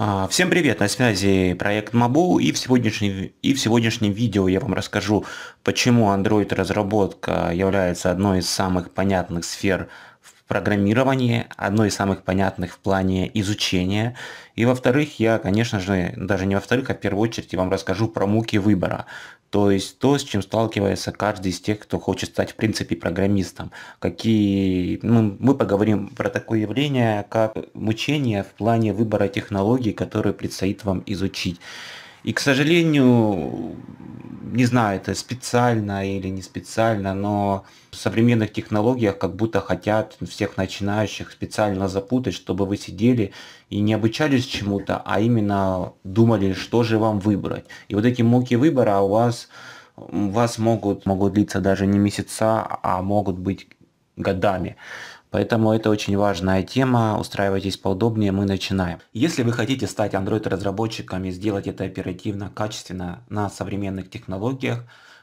А, всем привет, на связи проект Мабу и в, сегодняшнем, и в сегодняшнем видео я вам расскажу, почему Android разработка является одной из самых понятных сфер в программировании, одной из самых понятных в плане изучения. И во-вторых, я, конечно же, даже не во-вторых, а в первую очередь я вам расскажу про муки выбора, то есть то, с чем сталкивается каждый из тех, кто хочет стать в принципе программистом. Какие, ну, мы поговорим про такое явление, как мучение в плане выбора технологий, которые предстоит вам изучить. И, к сожалению, не знаю, это специально или не специально, но в современных технологиях как будто хотят всех начинающих специально запутать, чтобы вы сидели и не обучались чему-то, а именно думали, что же вам выбрать. И вот эти муки выбора у вас, у вас могут, могут длиться даже не месяца, а могут быть годами. Поэтому это очень важная тема, устраивайтесь поудобнее, мы начинаем. Если вы хотите стать android разработчиками и сделать это оперативно, качественно, на современных технологиях,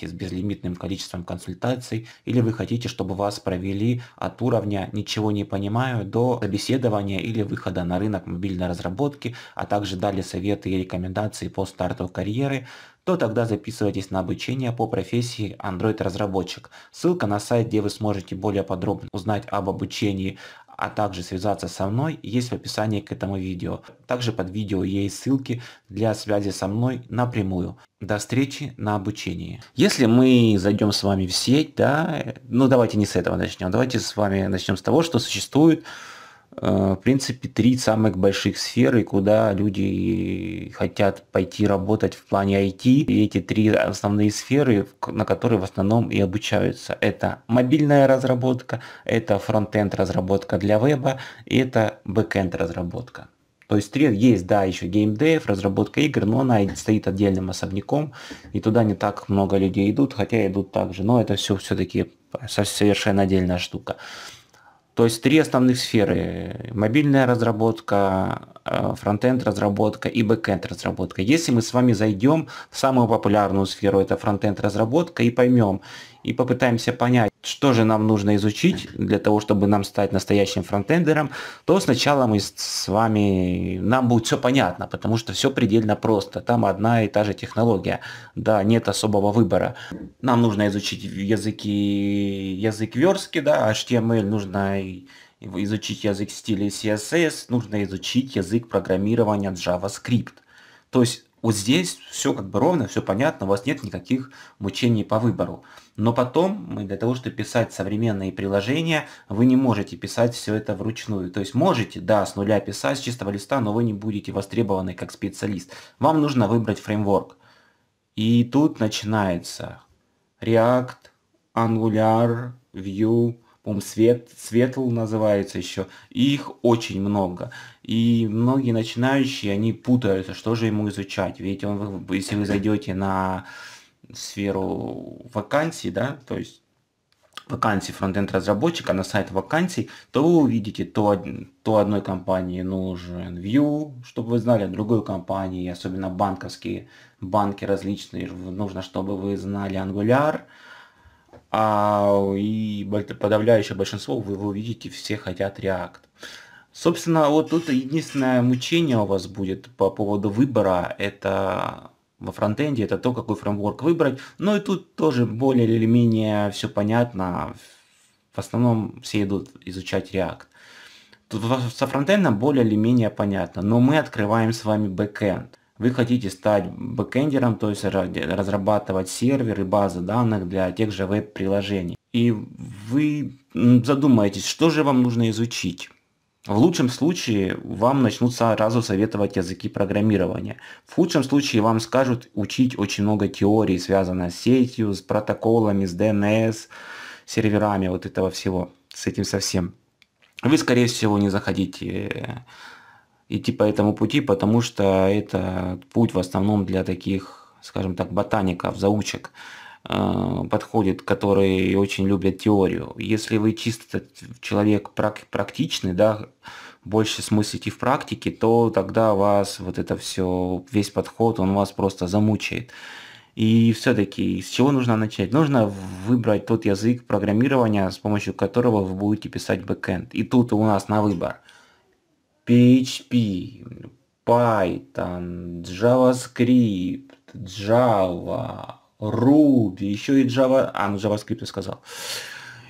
формате с безлимитным количеством консультаций, или вы хотите, чтобы вас провели от уровня «ничего не понимаю» до собеседования или выхода на рынок мобильной разработки, а также дали советы и рекомендации по старту карьеры, то тогда записывайтесь на обучение по профессии Android-разработчик. Ссылка на сайт, где вы сможете более подробно узнать об обучении, а также связаться со мной есть в описании к этому видео. Также под видео есть ссылки для связи со мной напрямую. До встречи на обучении. Если мы зайдем с вами в сеть, да, ну давайте не с этого начнем, давайте с вами начнем с того, что существует Э, в принципе, три самых больших сферы, куда люди хотят пойти работать в плане IT. И эти три основные сферы, на которые в основном и обучаются. Это мобильная разработка, это фронтенд разработка для веба, и это бэкенд разработка. То есть три есть, да, еще геймдев, разработка игр, но она стоит отдельным особняком, и туда не так много людей идут, хотя идут также, но это все все-таки совершенно отдельная штука. То есть три основных сферы. Мобильная разработка, э, фронтенд разработка и бэкенд разработка. Если мы с вами зайдем в самую популярную сферу, это фронтенд разработка, и поймем, и попытаемся понять, что же нам нужно изучить для того, чтобы нам стать настоящим фронтендером, то сначала мы с вами, нам будет все понятно, потому что все предельно просто. Там одна и та же технология. Да, нет особого выбора. Нам нужно изучить языки, язык верстки, да, HTML нужно изучить язык стиля CSS, нужно изучить язык программирования JavaScript. То есть вот здесь все как бы ровно, все понятно, у вас нет никаких мучений по выбору. Но потом, для того, чтобы писать современные приложения, вы не можете писать все это вручную. То есть можете, да, с нуля писать, с чистого листа, но вы не будете востребованы как специалист. Вам нужно выбрать фреймворк. И тут начинается React, Angular, Vue, по-моему, Svet, Светл называется еще. их очень много. И многие начинающие, они путаются, что же ему изучать. Ведь он, если вы зайдете на сферу вакансий, да, то есть вакансии фронтенд разработчика на сайт вакансий, то вы увидите то, то одной компании нужен Vue, чтобы вы знали, а другой компании, особенно банковские банки различные, нужно, чтобы вы знали Angular, а, и подавляющее большинство вы, вы увидите, все хотят React. Собственно, вот тут единственное мучение у вас будет по поводу выбора, это во фронтенде, это то, какой фреймворк выбрать. Ну и тут тоже более или менее все понятно. В основном все идут изучать React. Тут со фронтендом более или менее понятно, но мы открываем с вами бэкэнд. Вы хотите стать бэкэндером, то есть разрабатывать серверы, базы данных для тех же веб-приложений. И вы задумаетесь, что же вам нужно изучить. В лучшем случае вам начнут сразу советовать языки программирования. В худшем случае вам скажут учить очень много теорий, связанных с сетью, с протоколами, с DNS, серверами, вот этого всего, с этим совсем. Вы, скорее всего, не захотите э, идти по этому пути, потому что это путь в основном для таких, скажем так, ботаников, заучек. Э, подходит, которые очень любят теорию. Если вы чисто человек практичный, да, больше смыслите в практике, то тогда вас вот это все, весь подход, он вас просто замучает. И все-таки с чего нужно начать? Нужно выбрать тот язык программирования, с помощью которого вы будете писать бэкэнд. И тут у нас на выбор PHP, Python, JavaScript, Java, руби еще и Java, а, ну JavaScript я сказал.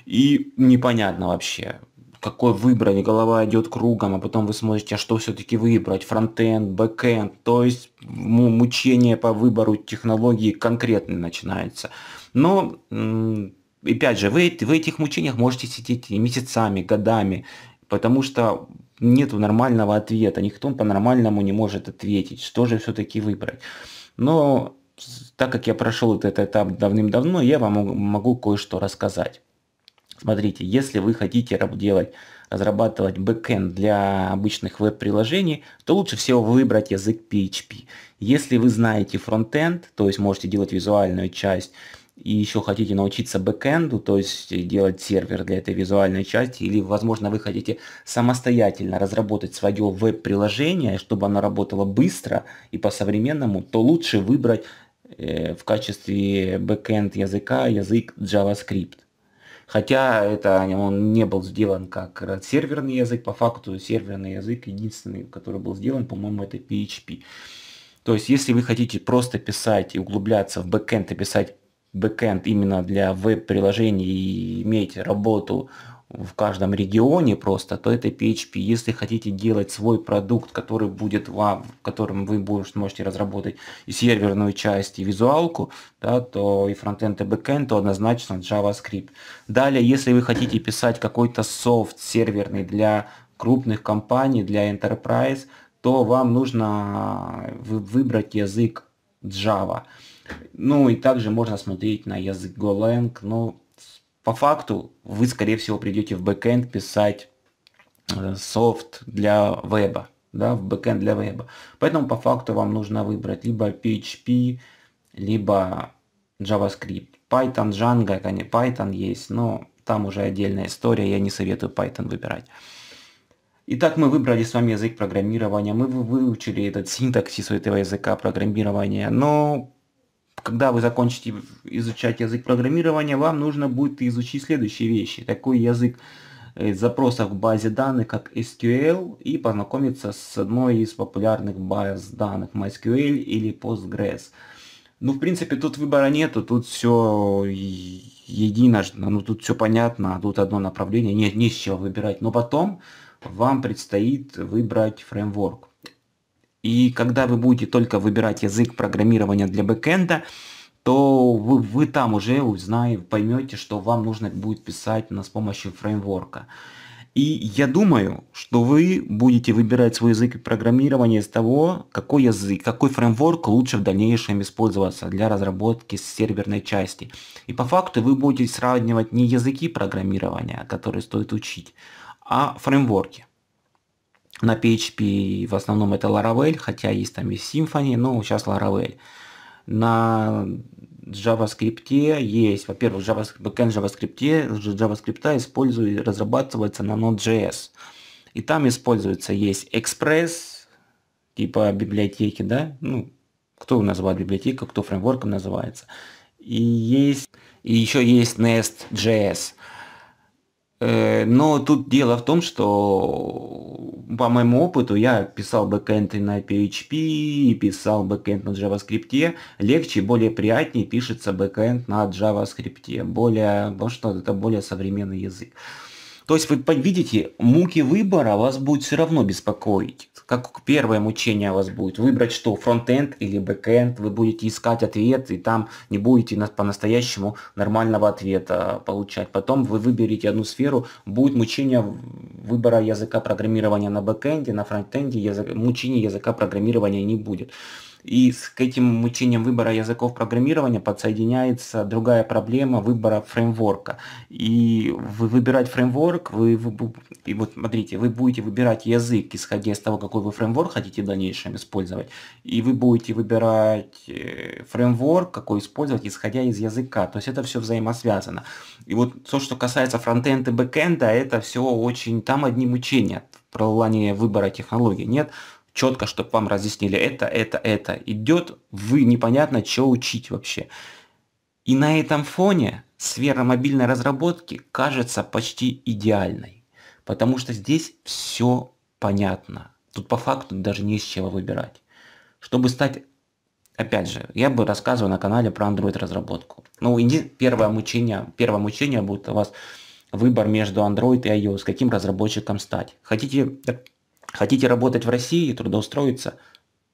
И непонятно вообще, какой выбрать, голова идет кругом, а потом вы смотрите, а что все-таки выбрать, фронтенд, бэкенд, то есть мучение по выбору технологии конкретно начинается. Но, опять же, вы в этих мучениях можете сидеть месяцами, годами, потому что нет нормального ответа, никто по-нормальному не может ответить, что же все-таки выбрать. Но так как я прошел этот этап давным-давно, я вам могу кое-что рассказать. Смотрите, если вы хотите делать, разрабатывать бэкэнд для обычных веб-приложений, то лучше всего выбрать язык PHP. Если вы знаете фронтенд, то есть можете делать визуальную часть, и еще хотите научиться бэкэнду, то есть делать сервер для этой визуальной части, или, возможно, вы хотите самостоятельно разработать свое веб-приложение, чтобы оно работало быстро и по-современному, то лучше выбрать Э, в качестве бэкенд языка язык JavaScript. Хотя это он не был сделан как серверный язык, по факту серверный язык единственный, который был сделан, по-моему, это PHP. То есть, если вы хотите просто писать и углубляться в бэкенд и писать бэкенд именно для веб-приложений и иметь работу в каждом регионе просто, то это PHP. Если хотите делать свой продукт, который будет вам, в котором вы можете разработать и серверную часть, и визуалку, да, то и фронтенд, и бэкенд, то однозначно JavaScript. Далее, если вы хотите писать какой-то софт серверный для крупных компаний, для enterprise, то вам нужно выбрать язык Java. Ну и также можно смотреть на язык Golang, но ну, по факту вы, скорее всего, придете в бэкэнд писать э, софт для веба, да, в бэкэнд для веба. Поэтому по факту вам нужно выбрать либо PHP, либо JavaScript. Python, Django, конечно, Python есть, но там уже отдельная история, я не советую Python выбирать. Итак, мы выбрали с вами язык программирования, мы выучили этот синтаксис у этого языка программирования, но когда вы закончите изучать язык программирования, вам нужно будет изучить следующие вещи. Такой язык э, запросов к базе данных, как SQL, и познакомиться с одной из популярных баз данных, MySQL эм или Postgres. Ну, в принципе, тут выбора нету, тут все единожды, ну, тут все понятно, а тут одно направление, нет, не с чего выбирать. Но потом вам предстоит выбрать фреймворк. И когда вы будете только выбирать язык программирования для бэкэнда, то вы, вы там уже узнаете, поймете, что вам нужно будет писать на с помощью фреймворка. И я думаю, что вы будете выбирать свой язык программирования из того, какой язык, какой фреймворк лучше в дальнейшем использоваться для разработки серверной части. И по факту вы будете сравнивать не языки программирования, которые стоит учить, а фреймворки на PHP в основном это Laravel, хотя есть там и Symfony, но сейчас Laravel. На JavaScript есть, во-первых, JavaScript, backend JavaScript, JavaScript использует, разрабатывается на Node.js. И там используется есть Express, типа библиотеки, да, ну, кто называет библиотека, кто фреймворком называется. И есть, и еще есть Nest.js. Э, но тут дело в том, что по моему опыту, я писал бэкэнд и на PHP, и писал бэкэнд на JavaScript. Легче, более приятнее пишется бэкэнд на JavaScript. Более, потому что это более современный язык. То есть вы видите, муки выбора вас будет все равно беспокоить. Как первое мучение у вас будет выбрать, что фронтенд или бэкенд, вы будете искать ответ, и там не будете по-настоящему нормального ответа получать. Потом вы выберете одну сферу, будет мучение выбора языка программирования на бэкэнде, на фронтенде, язык, мучения языка программирования не будет. И с, к этим мучением выбора языков программирования подсоединяется другая проблема выбора фреймворка. И вы выбирать фреймворк, вы, вы, и вот смотрите, вы будете выбирать язык, исходя из того, какой вы фреймворк хотите в дальнейшем использовать, и вы будете выбирать э, фреймворк, какой использовать, исходя из языка. То есть это все взаимосвязано. И вот то, что касается фронтенда и бэкенда, это все очень, там одни мучения в плане выбора технологий. Нет четко, чтобы вам разъяснили это, это, это идет, вы непонятно, что учить вообще. И на этом фоне сфера мобильной разработки кажется почти идеальной, потому что здесь все понятно. Тут по факту даже не с чего выбирать. Чтобы стать, опять же, я бы рассказывал на канале про Android разработку. Ну, первое мучение, первое мучение будет у вас выбор между Android и iOS, каким разработчиком стать. Хотите Хотите работать в России, и трудоустроиться,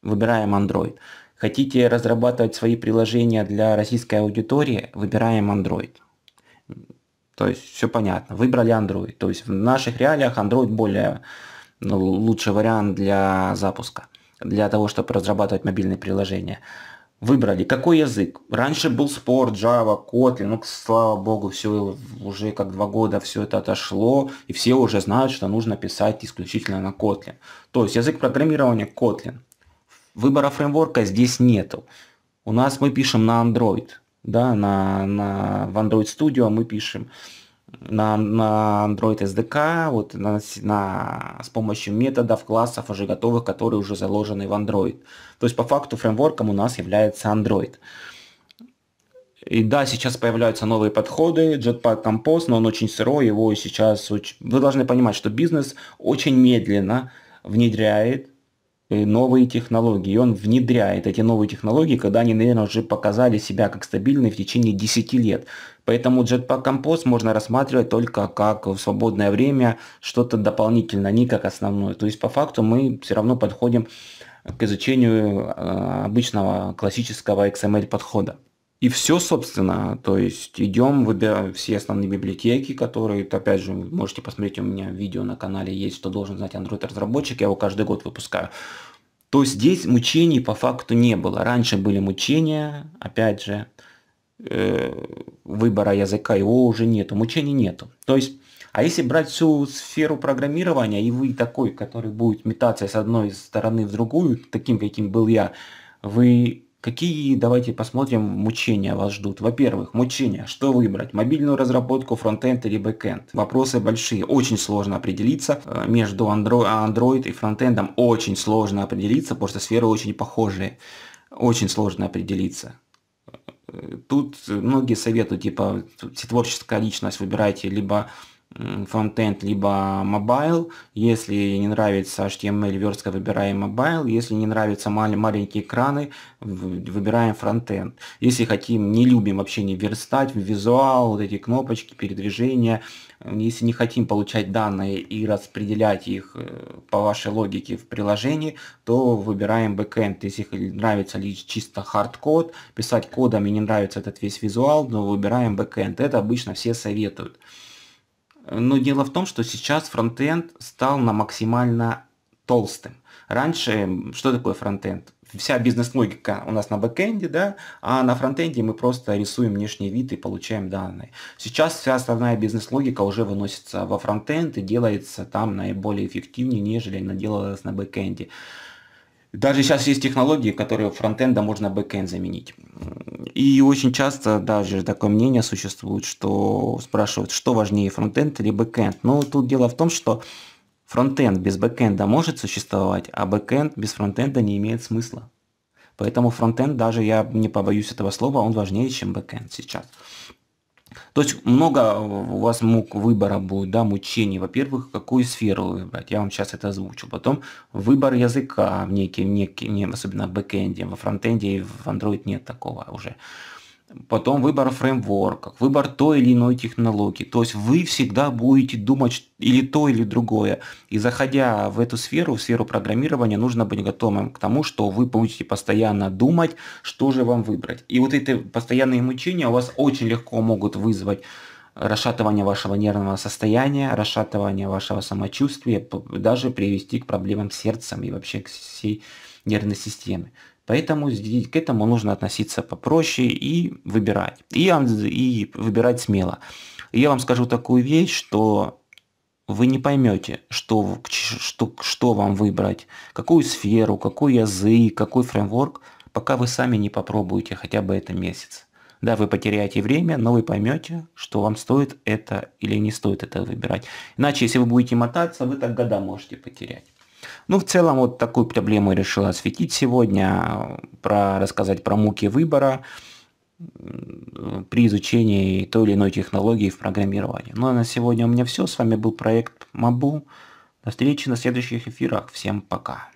выбираем Android. Хотите разрабатывать свои приложения для российской аудитории, выбираем Android. То есть все понятно, выбрали Android. То есть в наших реалиях Android более ну, лучший вариант для запуска, для того, чтобы разрабатывать мобильные приложения выбрали, какой язык. Раньше был спорт, Java, Kotlin, ну, слава богу, все уже как два года все это отошло, и все уже знают, что нужно писать исключительно на Kotlin. То есть язык программирования Kotlin. Выбора фреймворка здесь нету. У нас мы пишем на Android, да, на, на, в Android Studio мы пишем на, на Android SDK, вот на, на, с помощью методов, классов уже готовых, которые уже заложены в Android. То есть по факту фреймворком у нас является Android. И да, сейчас появляются новые подходы, Jetpack Compose, но он очень сырой, его сейчас... Очень... Вы должны понимать, что бизнес очень медленно внедряет Э, новые технологии. И он внедряет эти новые технологии, когда они, наверное, уже показали себя как стабильные в течение 10 лет. Поэтому Jetpack Compose можно рассматривать только как в свободное время что-то дополнительное, а не как основное. То есть по факту мы все равно подходим к изучению э, обычного классического XML подхода. И все, собственно, то есть идем, выбираем все основные библиотеки, которые, опять же, можете посмотреть, у меня видео на канале есть, что должен знать Android-разработчик, я его каждый год выпускаю. То есть здесь мучений по факту не было. Раньше были мучения, опять же, э, выбора языка его уже нету, мучений нету. То есть, а если брать всю сферу программирования, и вы такой, который будет метаться с одной стороны в другую, таким, каким был я, вы Какие, давайте посмотрим, мучения вас ждут? Во-первых, мучения. Что выбрать? Мобильную разработку, фронтенд или бэкенд? Вопросы большие. Очень сложно определиться. Э, между Android и фронтендом очень сложно определиться, потому что сферы очень похожие. Очень сложно определиться. Э, тут многие советуют, типа, творческая личность, выбирайте либо фронтенд либо мобайл, Если не нравится HTML верстка, выбираем мобайл, Если не нравятся маленькие экраны, выбираем фронтенд, Если хотим, не любим вообще не верстать, визуал, вот эти кнопочки, передвижения. Если не хотим получать данные и распределять их э, по вашей логике в приложении, то выбираем Backend. Если нравится лишь чисто хардкод, писать кодом и не нравится этот весь визуал, но выбираем Backend. Это обычно все советуют. Но дело в том, что сейчас фронтенд стал на максимально толстым. Раньше, что такое фронтенд? Вся бизнес-логика у нас на бэкэнде, да, а на фронтенде мы просто рисуем внешний вид и получаем данные. Сейчас вся основная бизнес-логика уже выносится во фронтенд и делается там наиболее эффективнее, нежели она делалась на бэкэнде. Даже сейчас есть технологии, которые фронтенда можно бэкэнд заменить. И очень часто даже такое мнение существует, что спрашивают, что важнее фронтенд или бэкэнд. Но тут дело в том, что фронтенд без бэкэнда может существовать, а бэкэнд без фронтенда не имеет смысла. Поэтому фронтенд, даже я не побоюсь этого слова, он важнее, чем бэкэнд сейчас. То есть много у вас мук выбора будет, да, мучений. Во-первых, какую сферу выбрать. Я вам сейчас это озвучу. Потом выбор языка в некий, в некий, особенно в бэкэнде, во фронтенде и в Android нет такого уже потом выбор фреймворков, выбор той или иной технологии. То есть вы всегда будете думать или то, или другое. И заходя в эту сферу, в сферу программирования, нужно быть готовым к тому, что вы будете постоянно думать, что же вам выбрать. И вот эти постоянные мучения у вас очень легко могут вызвать расшатывание вашего нервного состояния, расшатывание вашего самочувствия, даже привести к проблемам с сердцем и вообще к всей нервной системе. Поэтому к этому нужно относиться попроще и выбирать. И, и выбирать смело. я вам скажу такую вещь, что вы не поймете, что, что, что вам выбрать, какую сферу, какой язык, какой фреймворк, пока вы сами не попробуете хотя бы это месяц. Да, вы потеряете время, но вы поймете, что вам стоит это или не стоит это выбирать. Иначе, если вы будете мотаться, вы так года можете потерять. Ну, в целом, вот такую проблему я решил осветить сегодня, про, рассказать про муки выбора при изучении той или иной технологии в программировании. Ну, а на сегодня у меня все. С вами был проект Мабу. До встречи на следующих эфирах. Всем пока.